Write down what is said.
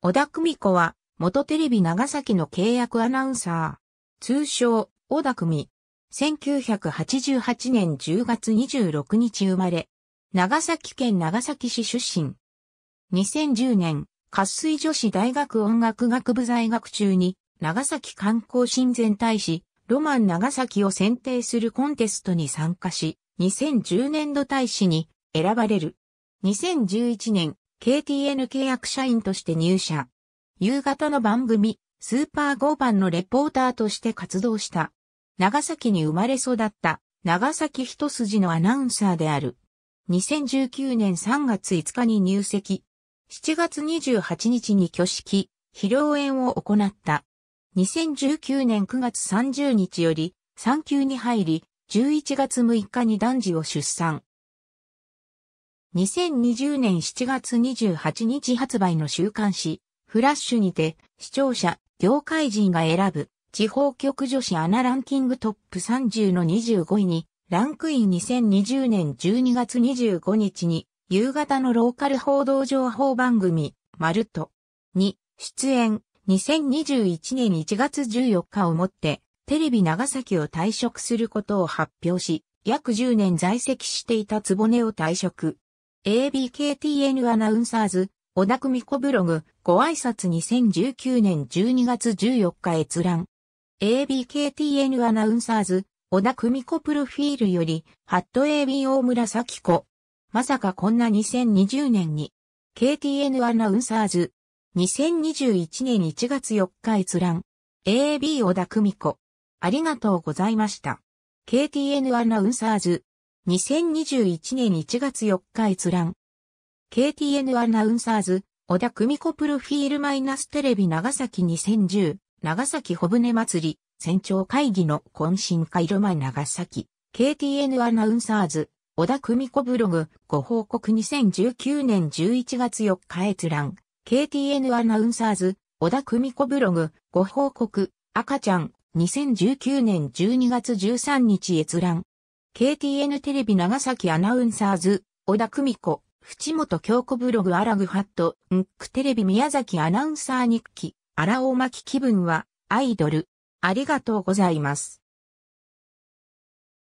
小田久美子は、元テレビ長崎の契約アナウンサー。通称、小田久美。1988年10月26日生まれ。長崎県長崎市出身。2010年、滑水女子大学音楽学部在学中に、長崎観光親善大使、ロマン長崎を選定するコンテストに参加し、2010年度大使に選ばれる。2011年、KTN 契約社員として入社。夕方の番組、スーパー5番のレポーターとして活動した。長崎に生まれ育った、長崎一筋のアナウンサーである。2019年3月5日に入籍。7月28日に挙式、披露宴を行った。2019年9月30日より、産休に入り、11月6日に男児を出産。2020年7月28日発売の週刊誌、フラッシュにて、視聴者、業界人が選ぶ、地方局女子アナランキングトップ30の25位に、ランクイン2020年12月25日に、夕方のローカル報道情報番組、マルトに出演、2021年1月14日をもって、テレビ長崎を退職することを発表し、約10年在籍していた坪根を退職。ABKTN アナウンサーズ、小田久美子ブログ、ご挨拶2019年12月14日閲覧。ABKTN アナウンサーズ、小田久美子プロフィールより、ハット a b 大村咲子。まさかこんな2020年に。KTN アナウンサーズ、2021年1月4日閲覧。AB 小田久美子。ありがとうございました。KTN アナウンサーズ、2021年1月4日閲覧。KTN アナウンサーズ、小田久美子プロフィールマイナステレビ長崎2010、長崎小舟祭り、船長会議の懇親会ロマ長崎、KTN アナウンサーズ、小田久美子ブログ、ご報告2019年11月4日閲覧、KTN アナウンサーズ、小田久美子ブログ、ご報告、赤ちゃん、2019年12月13日閲覧。KTN テレビ長崎アナウンサーズ、小田久美子、淵本京子ブログアラグハット、ンックテレビ宮崎アナウンサー日記、荒尾巻気分は、アイドル。ありがとうございます。